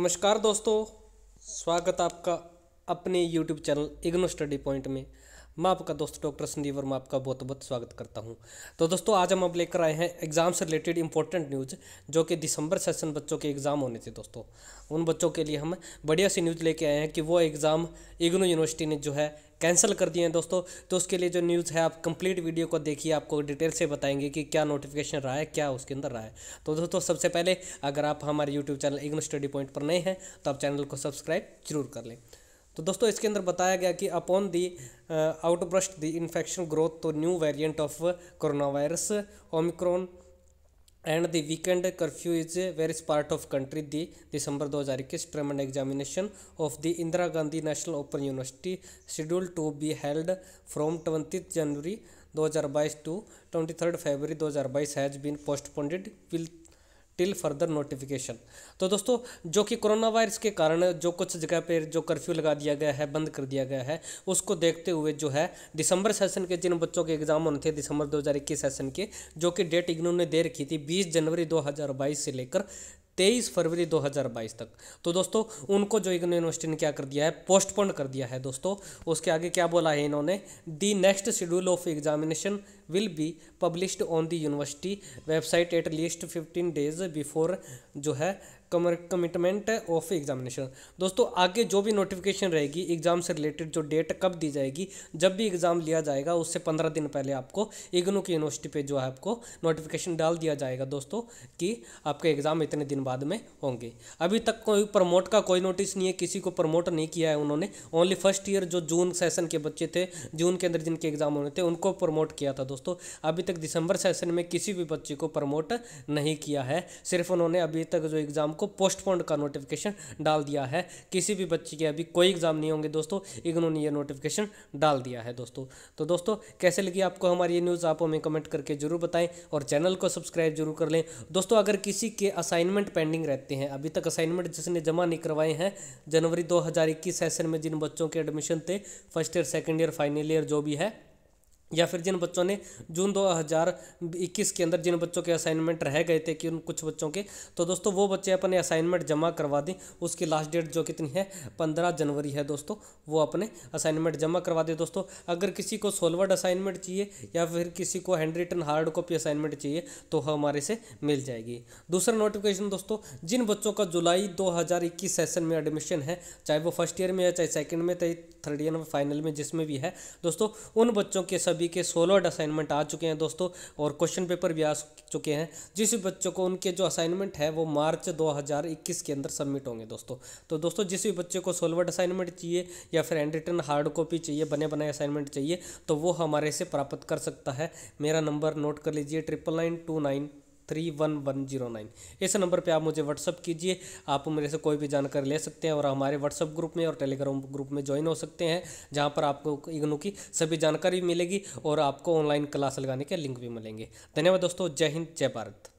नमस्कार दोस्तों स्वागत आपका अपने YouTube channel IGNOU study point में मैं आपका दोस्त डॉक्टर संदीप वर्मा आपका बहुत बहुत स्वागत करता हूं तो दोस्तों आज हम अब लेकर आए हैं एग्ज़ाम से रिलेटेड इंपॉर्टेंट न्यूज़ जो कि दिसंबर सेशन बच्चों के एग्ज़ाम होने थे दोस्तों उन बच्चों के लिए हम बढ़िया सी न्यूज़ लेके आए हैं कि वो एग्ज़ाम इग्नू यूनिवर्सिटी ने जो है कैंसिल कर दिए हैं दोस्तों तो उसके लिए जो न्यूज़ है आप कंप्लीट वीडियो को देखिए आपको डिटेल से बताएंगे कि क्या नोटिफिकेशन रहा है क्या उसके अंदर रहा है तो दोस्तों सबसे पहले अगर आप हमारे YouTube channel IGNOU study point पर नए हैं तो आप चैनल को सब्सक्राइब जरूर कर लें तो दोस्तों इसके अंदर बताया गया कि upon the outburst the infection growth to new variant of corona virus Omicron and the weekend curfew is various part of country the December 2021 term end examination of the Indira Gandhi national open university schedule to be held from twenty January 2022 to twenty third February दो हज़ार बाईस has been postponed will till further notification तो दोस्तों जो कि corona virus के कारण जो कुछ जगह पर जो कर्फ्यू लगा दिया गया है बंद कर दिया गया है उसको देखते हुए जो है दिसंबर सेशन के जिन बच्चों के एग्ज़ाम होने थे दिसंबर 2021 सेशन के जो कि डेट इग्नू ने दे रखी थी 20 जनवरी 2022 से लेकर तेईस फरवरी 2022 तक तो दोस्तों उनको जो इग्नो यूनिवर्सिटी ने क्या कर दिया है पोस्टपोन कर दिया है दोस्तों उसके आगे क्या बोला है इन्होंने the next schedule of examination will be published on the university website at least fifteen days before जो है कमिटमेंट ऑफ एग्जामिनेशन दोस्तों आगे जो भी नोटिफिकेशन रहेगी एग्जाम से रिलेटेड जो डेट कब दी जाएगी जब भी एग्जाम लिया जाएगा उससे पंद्रह दिन पहले आपको इग्नू की यूनिवर्सिटी पे जो है आपको नोटिफिकेशन डाल दिया जाएगा दोस्तों कि आपके एग्जाम इतने दिन बाद में होंगे अभी तक कोई प्रमोट का कोई नोटिस नहीं है किसी को प्रमोट नहीं किया है उन्होंने ओनली फर्स्ट ईयर जो जून सेशन के बच्चे थे जून के अंदर जिनके एग्जाम होने थे उनको प्रमोट किया था दोस्तों अभी तक दिसंबर सेशन में किसी भी बच्चे को प्रमोट नहीं किया है सिर्फ उन्होंने अभी तक जो एग्जाम को पोस्टपोन्ड का नोटिफिकेशन डाल दिया है किसी भी बच्चे के अभी कोई एग्ज़ाम नहीं होंगे दोस्तों इग्नो ने यह नोटिफिकेशन डाल दिया है दोस्तों तो दोस्तों कैसे लगी आपको हमारी ये न्यूज़ आप हमें कमेंट करके ज़रूर बताएं और चैनल को सब्सक्राइब जरूर कर लें दोस्तों अगर किसी के असाइनमेंट पेंडिंग रहते हैं अभी तक असाइनमेंट जिसने जमा नहीं करवाए हैं जनवरी दो सेशन में जिन बच्चों के एडमिशन थे first year second year final year जो भी है या फिर जिन बच्चों ने जून 2021 के अंदर जिन बच्चों के असाइनमेंट रह गए थे कि उन कुछ बच्चों के तो दोस्तों वो बच्चे अपने असाइनमेंट जमा करवा दें उसकी लास्ट डेट जो कितनी है 15 जनवरी है दोस्तों वो अपने असाइनमेंट जमा करवा दें दोस्तों अगर किसी को सोलवर्ड असाइनमेंट चाहिए या फिर किसी को hand written hard copy assignment चाहिए तो हमारे से मिल जाएगी दूसरा नोटिफिकेशन दोस्तों जिन बच्चों का जुलाई दो सेशन में एडमिशन है चाहे वो फर्स्ट ईयर में है चाहे सेकेंड में चाहे थर्ड ईयर में फाइनल में जिसमें भी है दोस्तों उन बच्चों के सभी सभी के सोलह असाइनमेंट आ चुके हैं दोस्तों और क्वेश्चन पेपर भी आ चुके हैं जिस भी बच्चों को उनके जो असाइनमेंट है वो मार्च 2021 के अंदर सबमिट होंगे दोस्तों तो दोस्तों जिस भी बच्चे को सोलवर्ड असाइनमेंट चाहिए या फिर हैंड रिटर्न हार्ड कॉपी चाहिए बने बने असाइनमेंट चाहिए तो वो हमारे से प्राप्त कर सकता है मेरा नंबर नोट कर लीजिए triple nine two nine three one one zero nine इस नंबर पे आप मुझे व्हाट्सअप कीजिए आप मेरे से कोई भी जानकारी ले सकते हैं और हमारे व्हाट्सअप ग्रुप में और टेलीग्राम ग्रुप में ज्वाइन हो सकते हैं जहाँ पर आपको इग्नू की सभी जानकारी मिलेगी और आपको ऑनलाइन क्लास लगाने के लिंक भी मिलेंगे धन्यवाद दोस्तों जय हिंद जय भारत